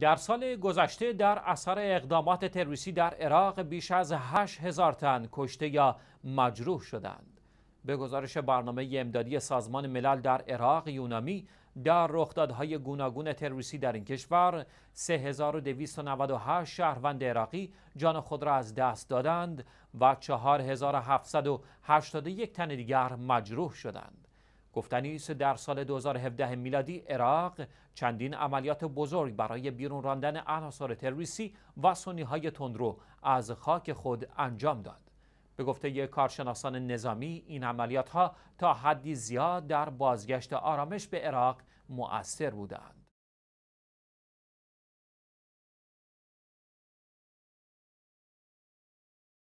در سال گذشته در اثر اقدامات تروریستی در عراق بیش از هزار تن کشته یا مجروح شدند. به گزارش برنامه امدادی سازمان ملل در عراق یونامی در رخدادهای گوناگون تروریستی در این کشور 3298 شهروند عراقی جان خود را از دست دادند و 4781 تن دیگر مجروح شدند. گفتنی است در سال 2017 میلادی عراق چندین عملیات بزرگ برای بیرون راندن عناصر تروریستی و سنی های تندرو از خاک خود انجام داد. به گفته یک کارشناسان نظامی این عملیات ها تا حدی زیاد در بازگشت آرامش به عراق مؤثر بودند.